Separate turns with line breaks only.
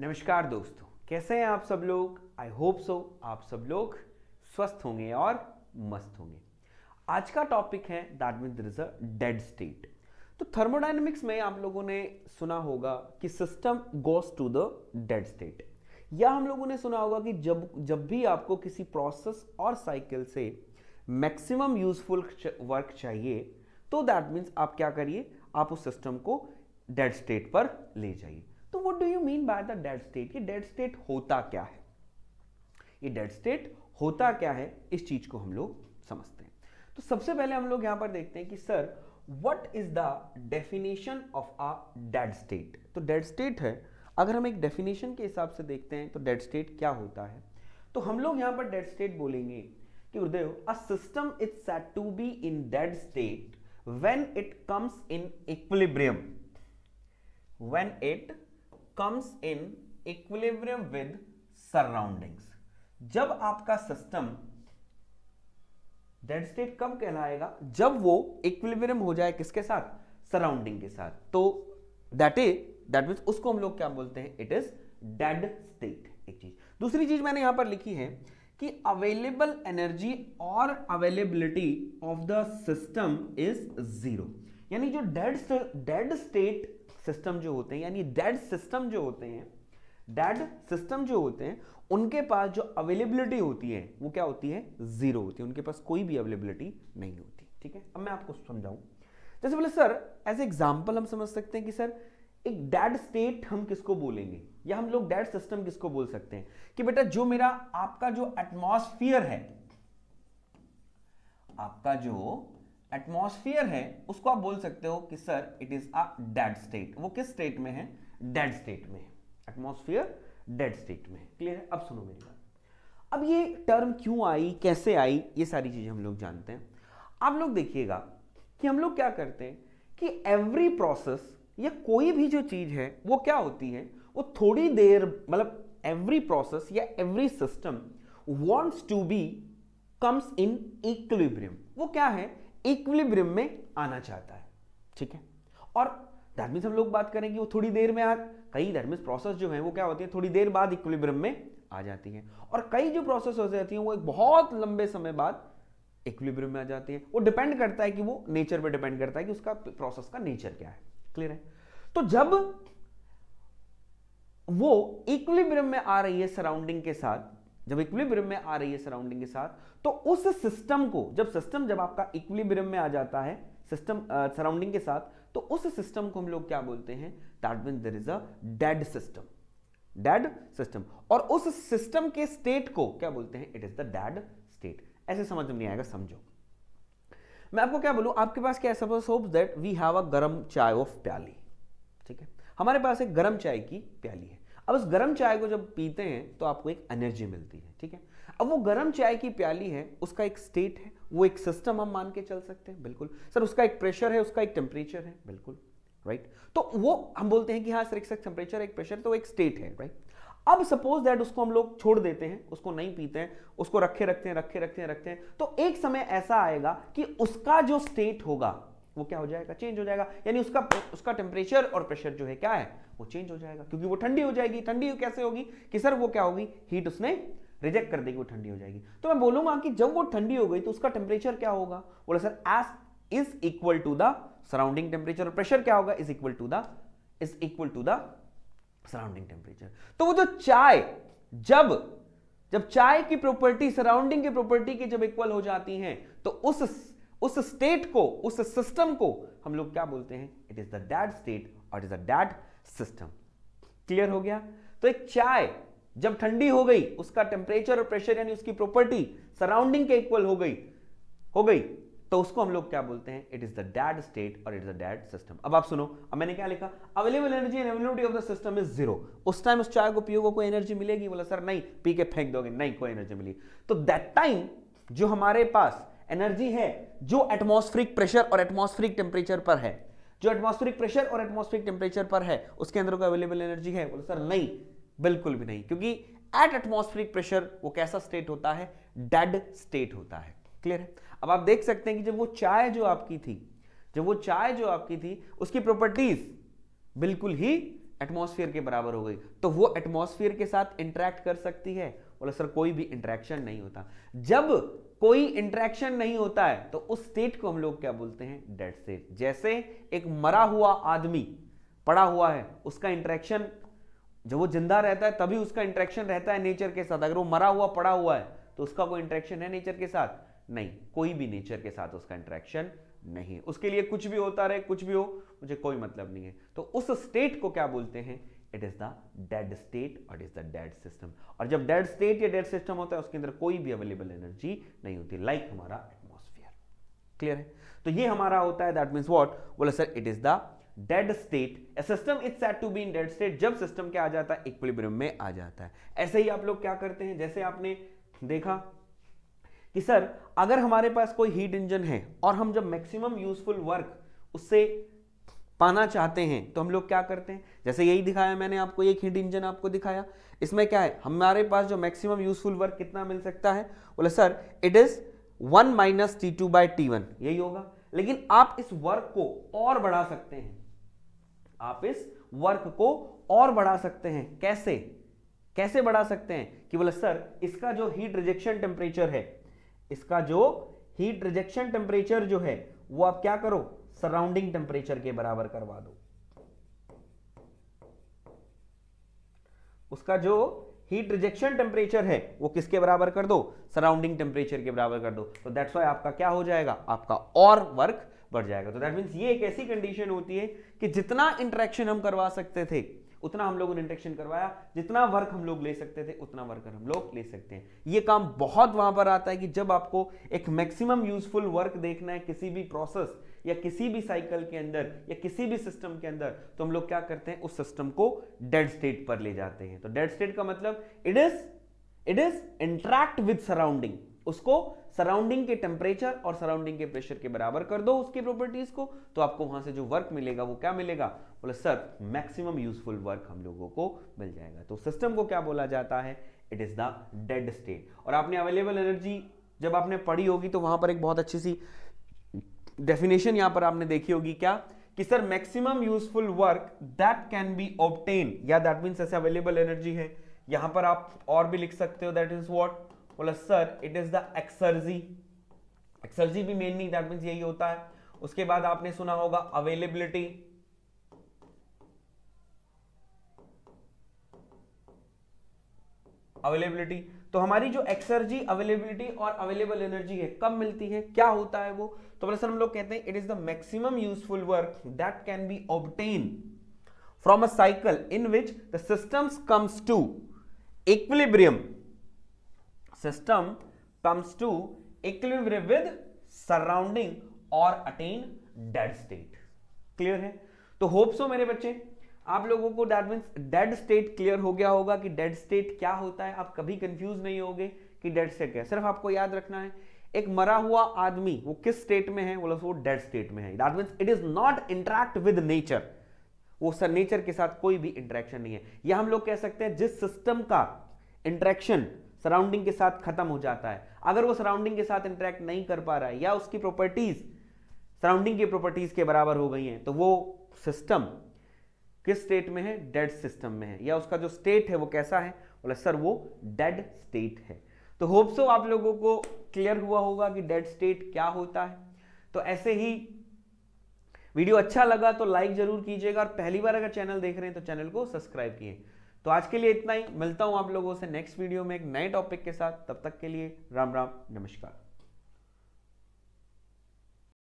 नमस्कार दोस्तों कैसे हैं आप सब लोग आई होप सो आप सब लोग स्वस्थ होंगे और मस्त होंगे आज का टॉपिक है that mean there is a dead state तो थर्मोडाइनमिक्स में आप लोगों ने सुना होगा कि system goes to the dead state या हम लोगों ने सुना होगा कि जब जब भी आपको किसी प्रोसेस और साइकिल से मैक्सिमम यूजफुल वर्क चाहिए तो दैट मीन्स आप क्या करिए आप उस सिस्टम को डेड स्टेट पर ले जाइए तो what do you mean by the dead state ये डेड स्टेट होता क्या है ये डेड स्टेट होता क्या है इस चीज को हम लोग समझते हैं तो सबसे पहले हम लोग यहां पर देखते हैं कि sir what is the definition of a dead state तो डेड स्टेट है अगर हम एक डेफिनेशन के हिसाब से देखते हैं तो डेड स्टेट क्या होता है तो हम लोग यहां पर डेड स्टेट बोलेंगे कि गुरुदेव a system is said to be in dead state when it comes in equilibrium when it comes in equilibrium with surroundings जब आपका सिस्टम डेड स्टेट कब कहलाएगा जब वो इक्विलिब्रियम हो जाए किसके साथ सराउंडिंग के साथ तो दैट इज दैट मीन उसको हम लोग क्या बोलते हैं इट इज डेड स्टेट एक चीज दूसरी चीज मैंने यहां पर लिखी है कि अवेलेबल एनर्जी और availability of the system is zero यानी जो डेड डेड स्टेट सिस्टम जो होते हैं यानी डेड सिस्टम जो होते हैं डेड सिस्टम जो होते हैं उनके पास जो अवेलेबिलिटी होती है वो क्या होती है जीरो होती है उनके पास कोई भी अवेलेबिलिटी नहीं होती ठीक है अब मैं आपको समझाऊं जैसे बोले सर एज एग्जाम्पल हम समझ सकते हैं कि सर एक डेड स्टेट हम किसको बोलेंगे या हम लोग डेड सिस्टम किसको बोल सकते हैं कि बेटा जो मेरा आपका जो एटमोसफियर है आपका जो एटमोसफियर है उसको आप बोल सकते हो कि sir it is a dead state वो किस स्टेट में है डेड स्टेट में है एटमॉस्फेयर डेड स्टेट में है क्लियर है अब सुनो मेरी बात अब ये टर्म क्यों आई कैसे आई ये सारी चीज़ें हम लोग जानते हैं आप लोग देखिएगा कि हम लोग क्या करते हैं कि एवरी प्रोसेस या कोई भी जो चीज़ है वो क्या होती है वो थोड़ी देर मतलब एवरी प्रोसेस या every system wants to be comes in equilibrium वो क्या है इक्विलिब्रियम में आना चाहता है ठीक है और धर्मिस हम लोग बात करेंगे वो थोड़ी देर में आ कई धर्मिस प्रोसेस जो है वो क्या होती है थोड़ी देर बाद इक्विलिब्रियम में आ जाती है और कई जो प्रोसेस हो जाती है वो एक बहुत लंबे समय बाद इक्विलिब्रियम में आ जाती है वो डिपेंड करता है कि वो नेचर पर डिपेंड करता है कि उसका प्रोसेस का नेचर क्या है क्लियर है तो जब वो इक्विलिब्रियम में आ रही है सराउंडिंग के साथ जब इक्विलिब्रियम में आ रही है सराउंडिंग के साथ तो उस सिस्टम को जब सिस्टम जब आपका इक्विलिब्रियम में आ जाता है सिस्टम सराउंडिंग के साथ तो उस सिस्टम को हम लोग क्या बोलते हैं that mean there is a dead system dead system और उस सिस्टम के स्टेट को क्या बोलते हैं it is the dead state ऐसे समझ में नहीं आएगा समझो मैं आपको क्या बोलूं आपके पास क्या suppose hope that we have a garam chai of प्याली ठीक है हमारे पास एक गर्म चाय की प्याली है अब उस गर्म चाय को जब पीते हैं तो आपको एक एनर्जी मिलती है ठीक है अब वो गर्म चाय की प्याली है उसका एक स्टेट है वो एक सिस्टम हम मान के चल सकते हैं बिल्कुल सर उसका एक प्रेशर है उसका एक टेम्परेचर है बिल्कुल राइट तो वो हम बोलते हैं कि हाँ सर एक टेम्परेचर एक प्रेशर तो एक स्टेट है राइट अब सपोज दैट उसको हम लोग छोड़ देते हैं उसको नहीं पीते हैं उसको रखे रखते हैं रखे रखते हैं रखते हैं तो एक समय ऐसा आएगा कि उसका जो स्टेट होगा वो क्या हो जाएगा चेंज हो जाएगा यानी उसका उसका टेम्परेचर और प्रेशर जो है क्या है वो चेंज हो जाएगा क्योंकि वो ठंडी हो जाएगी ठंडी कैसे होगी कि सर वो क्या होगी हीट उसने रिजेक्ट कर देगी वो ठंडी हो जाएगी तो मैं बोलूंगा कि जब वो ठंडी हो गई तो उसका टेम्परेचर क्या होगा बोला sir as is equal to the surrounding temperature और प्रेशर क्या होगा is equal to the is equal to the surrounding temperature तो वो जो चाय जब जब चाय की प्रॉपर्टी सराउंडिंग की प्रॉपर्टी के जब इक्वल हो जाती हैं तो उस उस स्टेट को उस सिस्टम को हम लोग क्या बोलते हैं it is the dead state और it is a dead system clear हो गया तो एक चाय जब ठंडी हो गई उसका टेम्परेचर और प्रेशर यानी उसकी प्रॉपर्टी सराउंडिंग के इक्वल हो गई हो गई तो उसको हम लोग क्या बोलते हैं it is the dead state और it is the dead system अब आप सुनो अब मैंने क्या लिखा available energy and availability of the system is zero उस टाइम उस चाय को पियो को कोई एनर्जी मिलेगी बोला सर नहीं पी के फेंक दोगे नहीं कोई एनर्जी मिली तो दैट टाइम जो हमारे पास एनर्जी है जो एटमॉस्फेरिक प्रेशर और एटमॉस्फेरिक टेम्परेचर पर है जो एटमॉस्फेरिक प्रेशर और एटमॉस्फेरिक टेम्परेचर पर है उसके अंदर कोई अवेलेबल एनर्जी है बोले सर नहीं बिल्कुल भी नहीं क्योंकि एट एटमॉस्फेरिक प्रेशर वो कैसा स्टेट होता है डेड स्टेट होता है क्लियर है अब आप देख सकते हैं कि जब वो चाय जो आपकी थी जब वो चाय जो आपकी थी उसकी प्रॉपर्टीज बिल्कुल ही एटमॉस्फेयर के बराबर हो गई तो वो एटमॉस्फेयर के साथ इंटरेक्ट कर सकती है बोला सर कोई भी इंटरेक्शन नहीं होता जब कोई इंट्रैक्शन नहीं होता है तो उस स्टेट को हम लोग क्या बोलते हैं डेड स्टेट जैसे एक मरा हुआ आदमी पड़ा हुआ है उसका इंट्रैक्शन जब वो जिंदा रहता है तभी उसका इंट्रैक्शन रहता है नेचर के साथ अगर वो मरा हुआ पड़ा हुआ है तो उसका कोई इंट्रैक्शन है नेचर के साथ नहीं कोई भी नेचर के साथ उसका इंट्रैक्शन नहीं उसके लिए कुछ भी होता रहे कुछ भी हो मुझे कोई मतलब नहीं है तो उस स्टेट को क्या बोलते हैं it is the dead state और इज द डेड सिस्टम और जब डेड स्टेट या डेड सिस्टम होता है उसके अंदर कोई भी अवेलेबल एनर्जी नहीं होती लाइक like हमारा एटमोस्फियर क्लियर है तो ये हमारा होता है दैट मीन्स वॉट बोले sir it is the dead state system is said to be in dead state जब सिस्टम क्या आ जाता है इक्विलिब्रियम में आ जाता है ऐसे ही आप लोग क्या करते हैं जैसे आपने देखा कि सर अगर हमारे पास कोई हीट इंजन है और हम जब मैक्सिमम यूजफुल वर्क उससे पाना चाहते हैं तो हम लोग क्या करते हैं जैसे यही दिखाया मैंने आपको एक हिंट इंजन आपको दिखाया इसमें क्या है हमारे पास जो मैक्सिमम यूजफुल वर्क कितना मिल सकता है बोले sir it is one minus T two by T one यही होगा लेकिन आप इस वर्क को और बढ़ा सकते हैं आप इस वर्क को और बढ़ा सकते हैं कैसे कैसे बढ़ा सकते हैं कि बोले सर इसका जो हीट रिजेक्शन टेम्परेचर है इसका जो हीट रिजेक्शन टेम्परेचर जो है वो आप क्या करो सराउंडिंग टेम्परेचर के बराबर करवा दो उसका जो हीट रिजेक्शन टेम्परेचर है वो किसके बराबर कर दो सराउंडिंग टेम्परेचर के बराबर कर दो तो दैट्स वाई आपका क्या हो जाएगा आपका और वर्क बढ़ जाएगा तो दैट मीन्स ये एक ऐसी कंडीशन होती है कि जितना इंटरेक्शन हम करवा सकते थे उतना हम लोगों ने इंडक्शन करवाया जितना वर्क हम लोग ले सकते थे उतना वर्क हम लोग ले सकते हैं ये काम बहुत वहां पर आता है कि जब आपको एक मैक्सिमम यूजफुल वर्क देखना है किसी भी प्रोसेस या किसी भी साइकिल के अंदर या किसी भी सिस्टम के अंदर तो हम लोग क्या करते हैं उस सिस्टम को डेड स्टेट पर ले जाते हैं तो डेड स्टेट का मतलब it is it is interact with surrounding उसको सराउंडिंग के टेम्परेचर और सराउंडिंग के प्रेशर के बराबर कर दो उसकी प्रॉपर्टीज को तो आपको वहां से जो वर्क मिलेगा वो क्या मिलेगा बोले सर मैक्सिमम यूजफुल वर्क हम लोगों को मिल जाएगा तो सिस्टम को क्या बोला जाता है it is the dead state और आपने अवेलेबल एनर्जी जब आपने पढ़ी होगी तो वहां पर एक बहुत अच्छी सी डेफिनेशन यहां पर आपने देखी होगी क्या कि sir maximum useful work that can be obtain या दैट मीन ऐसे अवेलेबल एनर्जी है यहां पर आप और भी लिख सकते हो दैट इज वॉट बोला sir it is the exergy exergy भी मेनली दैट मीन यही होता है उसके बाद आपने सुना होगा अवेलेबिलिटी अवेलेबिलिटी तो हमारी जो एक्सर्जी अवेलेबिलिटी और अवेलेबल एनर्जी है कब मिलती है क्या होता है वो तो बोले सर हम लोग कहते हैं it is the maximum useful work that can be obtain from a cycle in which the systems comes to equilibrium system comes to equilibrium with surrounding or attain dead state clear है तो hope so मेरे बच्चे आप लोगों को that mean dead state clear हो गया होगा कि डेड स्टेट क्या होता है आप कभी कंफ्यूज नहीं होगे कि डेड स्टेट क्या सिर्फ आपको याद रखना है एक मरा हुआ आदमी वो किस स्टेट में है वो वो डेड स्टेट में है that mean it is not interact with nature वो सर नेचर के साथ कोई भी इंटरेक्शन नहीं है यह हम लोग कह सकते हैं जिस सिस्टम का इंटरेक्शन सराउंडिंग के साथ खत्म हो जाता है अगर वो सराउंडिंग के साथ इंटरेक्ट नहीं कर पा रहा है या उसकी प्रॉपर्टीज सराउंडिंग की प्रॉपर्टीज के बराबर हो गई हैं तो वो सिस्टम किस स्टेट में है डेड सिस्टम में है या उसका जो स्टेट है वो कैसा है बोला सर वो डेड स्टेट है तो होप सो आप लोगों को क्लियर हुआ होगा कि डेड स्टेट क्या होता है तो ऐसे ही वीडियो अच्छा लगा तो लाइक जरूर कीजिएगा और पहली बार अगर चैनल देख रहे हैं तो चैनल को सब्सक्राइब किए तो आज के लिए इतना ही मिलता हूं आप लोगों से नेक्स्ट वीडियो में एक नए टॉपिक के साथ तब तक के लिए राम राम नमस्कार